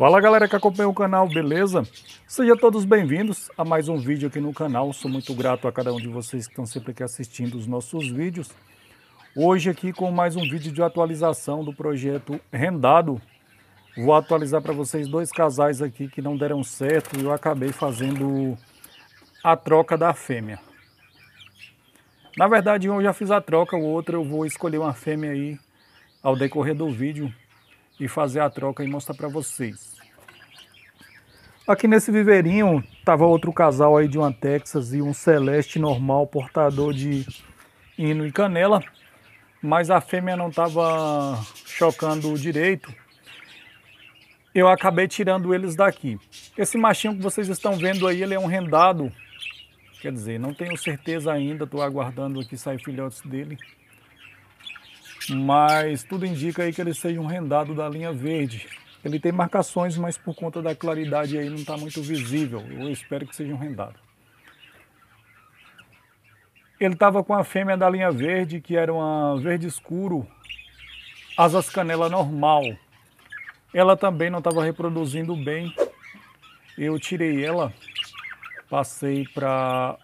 Fala galera que acompanha o canal, beleza? Sejam todos bem-vindos a mais um vídeo aqui no canal. Sou muito grato a cada um de vocês que estão sempre aqui assistindo os nossos vídeos. Hoje aqui com mais um vídeo de atualização do projeto Rendado. Vou atualizar para vocês dois casais aqui que não deram certo e eu acabei fazendo a troca da fêmea. Na verdade, um eu já fiz a troca, o outro eu vou escolher uma fêmea aí ao decorrer do vídeo e fazer a troca e mostrar para vocês. Aqui nesse viveirinho tava outro casal aí de uma Texas e um Celeste normal portador de hino e canela, mas a fêmea não tava chocando direito. Eu acabei tirando eles daqui. Esse machinho que vocês estão vendo aí, ele é um rendado. Quer dizer, não tenho certeza ainda, estou aguardando aqui sair filhotes dele mas tudo indica aí que ele seja um rendado da linha verde. Ele tem marcações, mas por conta da claridade aí não está muito visível. Eu espero que seja um rendado. Ele estava com a fêmea da linha verde, que era uma verde escuro, asas canela normal. Ela também não estava reproduzindo bem. Eu tirei ela, passei para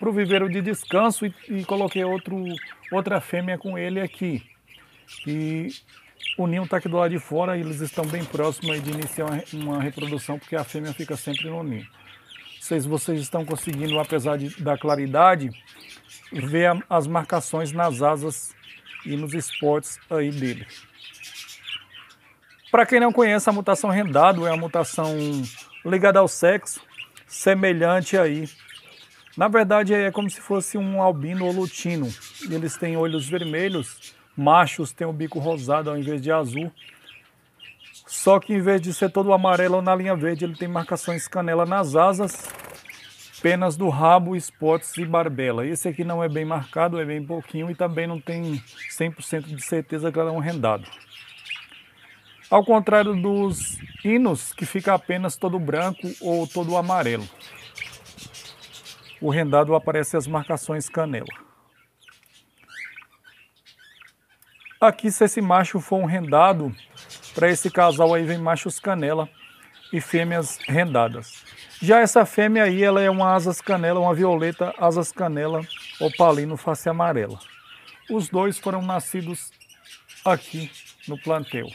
o viveiro de descanso e, e coloquei outro outra fêmea com ele aqui. E o ninho está aqui do lado de fora e eles estão bem próximos de iniciar uma reprodução, porque a fêmea fica sempre no ninho. Vocês, vocês estão conseguindo, apesar de, da claridade, ver a, as marcações nas asas e nos spots aí dele. Para quem não conhece, a mutação rendado é uma mutação ligada ao sexo, semelhante aí na verdade, é como se fosse um albino ou lutino. Eles têm olhos vermelhos, machos têm o bico rosado ao invés de azul. Só que em vez de ser todo amarelo na linha verde, ele tem marcações canela nas asas, penas do rabo, spots e barbela. Esse aqui não é bem marcado, é bem pouquinho e também não tem 100% de certeza que ele é um rendado. Ao contrário dos hinos, que fica apenas todo branco ou todo amarelo o rendado aparece as marcações canela. Aqui, se esse macho for um rendado, para esse casal aí vem machos canela e fêmeas rendadas. Já essa fêmea aí, ela é uma asas canela, uma violeta asas canela, opalino face amarela. Os dois foram nascidos aqui no plantel.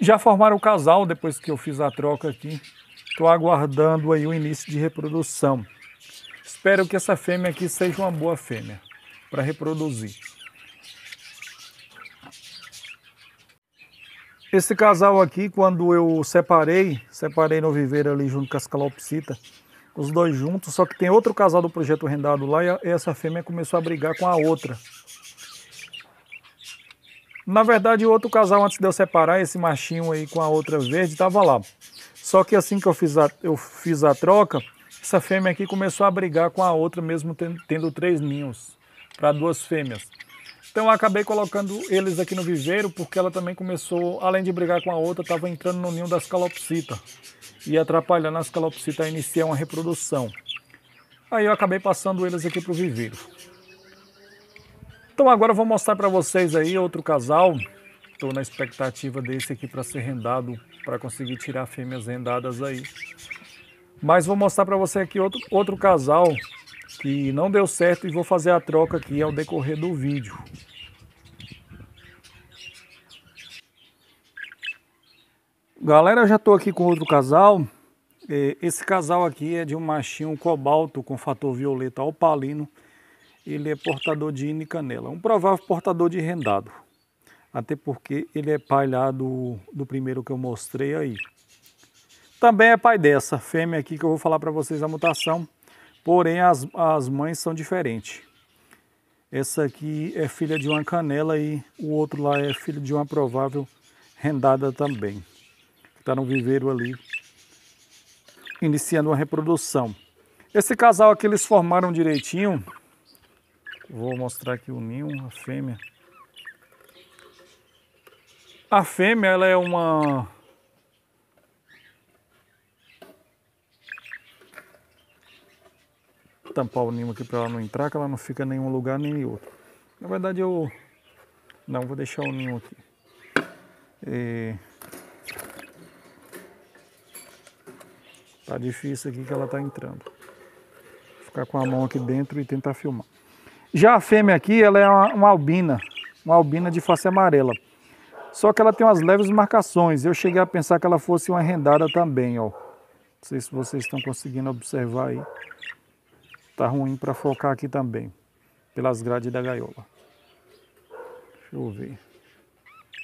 Já formaram o casal depois que eu fiz a troca aqui Estou aguardando aí o início de reprodução. Espero que essa fêmea aqui seja uma boa fêmea para reproduzir. Esse casal aqui, quando eu separei, separei no viveiro ali junto com as calopsita, os dois juntos, só que tem outro casal do projeto rendado lá e essa fêmea começou a brigar com a outra. Na verdade, o outro casal, antes de eu separar, esse machinho aí com a outra verde, estava lá. Só que assim que eu fiz a, eu fiz a troca, essa fêmea aqui começou a brigar com a outra, mesmo tendo três ninhos para duas fêmeas. Então eu acabei colocando eles aqui no viveiro, porque ela também começou, além de brigar com a outra, estava entrando no ninho das calopsitas e atrapalhando as calopsitas a iniciar uma reprodução. Aí eu acabei passando eles aqui para o viveiro. Então agora eu vou mostrar para vocês aí outro casal estou na expectativa desse aqui para ser rendado, para conseguir tirar fêmeas rendadas aí. Mas vou mostrar para você aqui outro, outro casal que não deu certo e vou fazer a troca aqui ao decorrer do vídeo. Galera, já estou aqui com outro casal. É, esse casal aqui é de um machinho cobalto com fator violeta opalino. Ele é portador de inicanela, um provável portador de rendado até porque ele é pai lá do, do primeiro que eu mostrei aí. Também é pai dessa fêmea aqui que eu vou falar para vocês a mutação, porém as, as mães são diferentes. Essa aqui é filha de uma canela e o outro lá é filho de uma provável rendada também, que está no viveiro ali, iniciando uma reprodução. Esse casal aqui eles formaram direitinho, vou mostrar aqui o ninho, a fêmea. A fêmea, ela é uma... Vou tampar o ninho aqui para ela não entrar, que ela não fica em nenhum lugar nem em outro. Na verdade, eu... Não, vou deixar o ninho aqui. E... Tá difícil aqui que ela tá entrando. Vou ficar com a mão aqui dentro e tentar filmar. Já a fêmea aqui, ela é uma, uma albina. Uma albina de face amarela. Só que ela tem umas leves marcações. Eu cheguei a pensar que ela fosse uma rendada também, ó. Não sei se vocês estão conseguindo observar aí. Tá ruim para focar aqui também, pelas grades da gaiola. Deixa eu ver.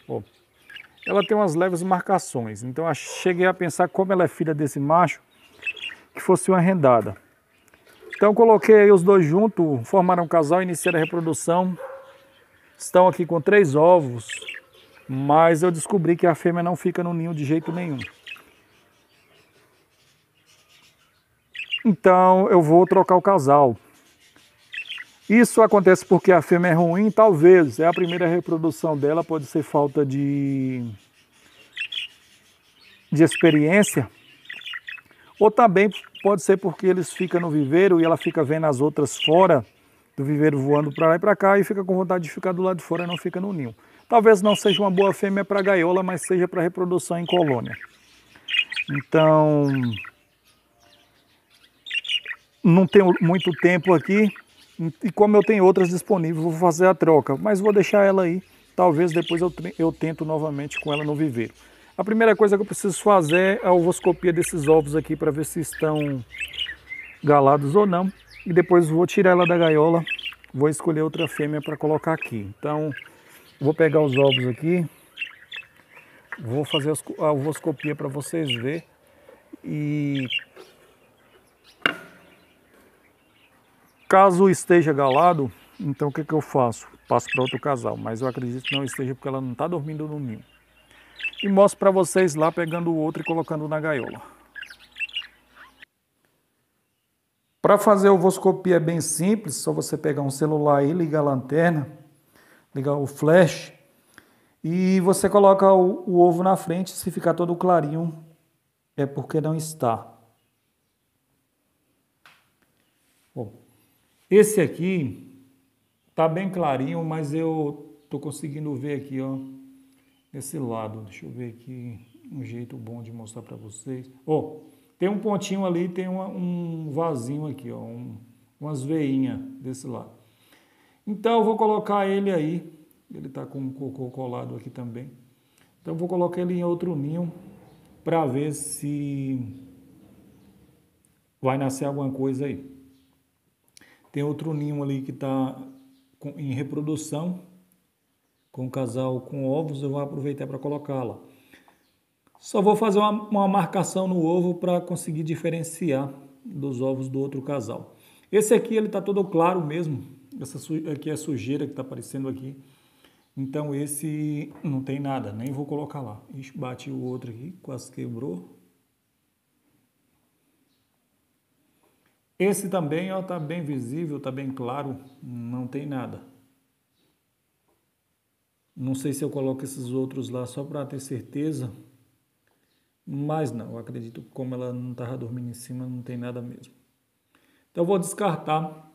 Ó, ela tem umas leves marcações. Então eu cheguei a pensar como ela é filha desse macho, que fosse uma rendada. Então coloquei os dois juntos, formaram um casal, iniciaram a reprodução. Estão aqui com três ovos. Mas eu descobri que a fêmea não fica no ninho de jeito nenhum. Então eu vou trocar o casal. Isso acontece porque a fêmea é ruim? Talvez. É a primeira reprodução dela, pode ser falta de, de experiência. Ou também pode ser porque eles ficam no viveiro e ela fica vendo as outras fora do viveiro voando para lá e para cá e fica com vontade de ficar do lado de fora e não fica no ninho. Talvez não seja uma boa fêmea para gaiola, mas seja para reprodução em colônia. Então, não tenho muito tempo aqui, e como eu tenho outras disponíveis, vou fazer a troca, mas vou deixar ela aí. Talvez depois eu, eu tento novamente com ela no viveiro. A primeira coisa que eu preciso fazer é a ovoscopia desses ovos aqui para ver se estão galados ou não. E depois vou tirar ela da gaiola, vou escolher outra fêmea para colocar aqui. Então, Vou pegar os ovos aqui, vou fazer a ovoscopia para vocês ver e caso esteja galado, então o que, que eu faço? Passo para outro casal, mas eu acredito que não esteja porque ela não está dormindo no ninho. E mostro para vocês lá pegando o outro e colocando na gaiola. Para fazer a ovoscopia é bem simples, só você pegar um celular e ligar a lanterna ligar o flash e você coloca o, o ovo na frente. Se ficar todo clarinho, é porque não está. Bom, esse aqui tá bem clarinho, mas eu tô conseguindo ver aqui, ó, esse lado. Deixa eu ver aqui um jeito bom de mostrar para vocês. Ó, oh, tem um pontinho ali, tem uma, um vasinho aqui, ó, um, umas veinha desse lado. Então eu vou colocar ele aí. Ele está com o cocô colado aqui também. Então eu vou colocar ele em outro ninho para ver se vai nascer alguma coisa aí. Tem outro ninho ali que está em reprodução com um casal com ovos. Eu vou aproveitar para colocá-la. Só vou fazer uma, uma marcação no ovo para conseguir diferenciar dos ovos do outro casal. Esse aqui ele está todo claro mesmo, essa aqui é a sujeira que está aparecendo aqui. Então esse não tem nada, nem vou colocar lá. bati o outro aqui, quase quebrou. Esse também ó, tá bem visível, está bem claro, não tem nada. Não sei se eu coloco esses outros lá só para ter certeza, mas não, acredito que como ela não estava dormindo em cima, não tem nada mesmo. Então eu vou descartar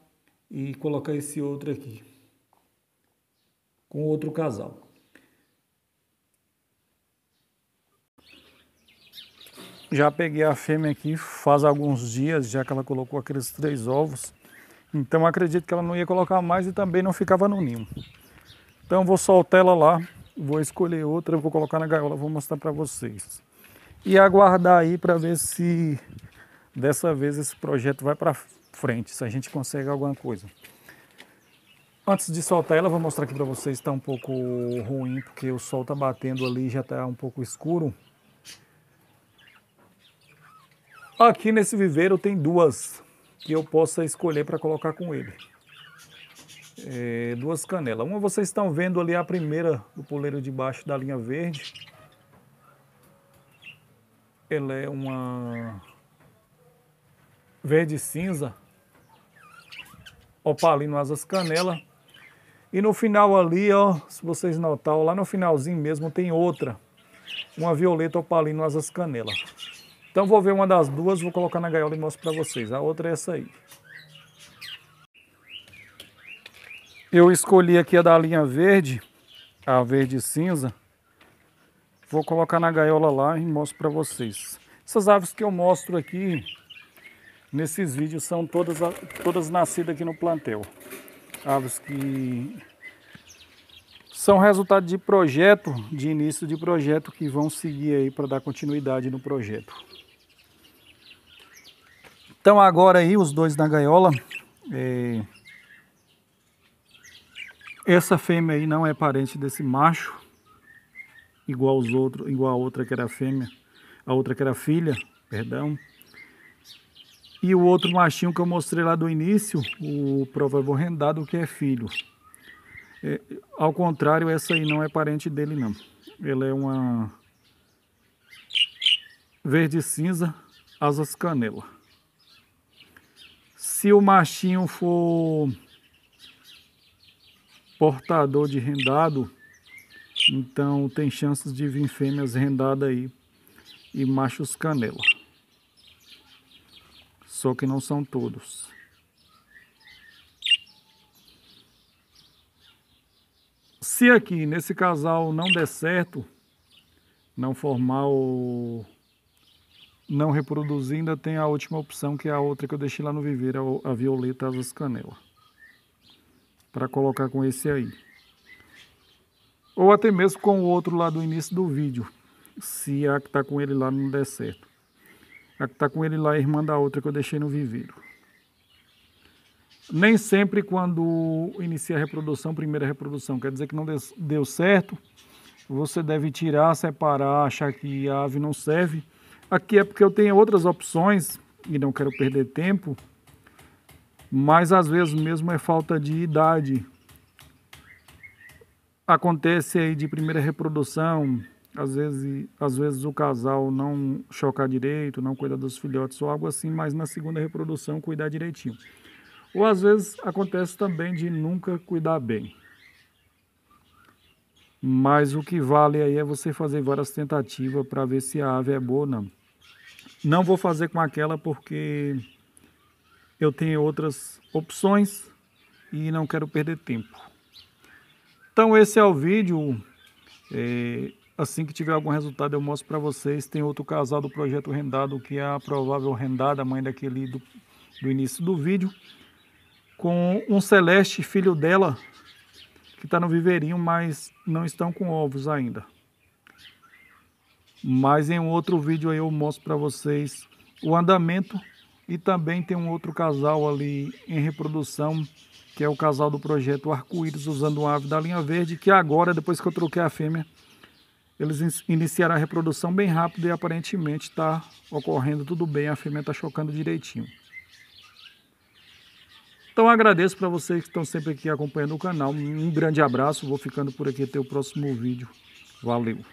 e colocar esse outro aqui com outro casal. Já peguei a fêmea aqui faz alguns dias, já que ela colocou aqueles três ovos. Então acredito que ela não ia colocar mais e também não ficava no ninho. Então vou soltar ela lá, vou escolher outra, vou colocar na gaiola, vou mostrar para vocês. E aguardar aí para ver se dessa vez esse projeto vai para frente, se a gente consegue alguma coisa. Antes de soltar ela, vou mostrar aqui para vocês, está um pouco ruim, porque o sol está batendo ali, já está um pouco escuro. Aqui nesse viveiro tem duas que eu possa escolher para colocar com ele. É, duas canelas. Uma vocês estão vendo ali a primeira do poleiro de baixo da linha verde. Ela é uma verde cinza opalino asas canela. E no final ali, ó, se vocês notar, ó, lá no finalzinho mesmo tem outra. Uma violeta opalino asas canela. Então vou ver uma das duas, vou colocar na gaiola e mostro para vocês. A outra é essa aí. Eu escolhi aqui a da linha verde, a verde cinza. Vou colocar na gaiola lá e mostro para vocês. Essas aves que eu mostro aqui, Nesses vídeos são todas, todas nascidas aqui no plantel. Aves que são resultado de projeto, de início de projeto que vão seguir aí para dar continuidade no projeto. Então agora aí os dois na gaiola. É... Essa fêmea aí não é parente desse macho, igual os outros, igual a outra que era fêmea, a outra que era filha, perdão. E o outro machinho que eu mostrei lá do início, o provável rendado, que é filho. É, ao contrário, essa aí não é parente dele não. Ela é uma verde cinza, asas canela. Se o machinho for portador de rendado, então tem chances de vir fêmeas rendada aí e machos canela só que não são todos. Se aqui nesse casal não der certo, não formar o não reproduzir, ainda tem a última opção, que é a outra que eu deixei lá no viveiro, a violeta as canela. Para colocar com esse aí. Ou até mesmo com o outro lá do início do vídeo, se a que está com ele lá não der certo que tá, tá com ele lá a irmã da outra que eu deixei no viveiro. Nem sempre quando inicia a reprodução, primeira reprodução, quer dizer que não deu certo, você deve tirar, separar, achar que a ave não serve. Aqui é porque eu tenho outras opções e não quero perder tempo, mas às vezes mesmo é falta de idade. Acontece aí de primeira reprodução, às vezes, às vezes o casal não chocar direito, não cuida dos filhotes ou algo assim, mas na segunda reprodução cuidar direitinho. Ou às vezes acontece também de nunca cuidar bem. Mas o que vale aí é você fazer várias tentativas para ver se a ave é boa ou não. Não vou fazer com aquela porque eu tenho outras opções e não quero perder tempo. Então esse é o vídeo. É Assim que tiver algum resultado, eu mostro para vocês. Tem outro casal do projeto rendado, que é a provável rendada, mãe daquele do, do início do vídeo, com um Celeste, filho dela, que está no viveirinho, mas não estão com ovos ainda. Mas em outro vídeo aí eu mostro para vocês o andamento e também tem um outro casal ali em reprodução, que é o casal do projeto Arco-Íris usando uma ave da linha verde, que agora, depois que eu troquei a fêmea, eles iniciaram a reprodução bem rápido e aparentemente está ocorrendo tudo bem, a fêmea está chocando direitinho. Então agradeço para vocês que estão sempre aqui acompanhando o canal. Um grande abraço, vou ficando por aqui até o próximo vídeo. Valeu!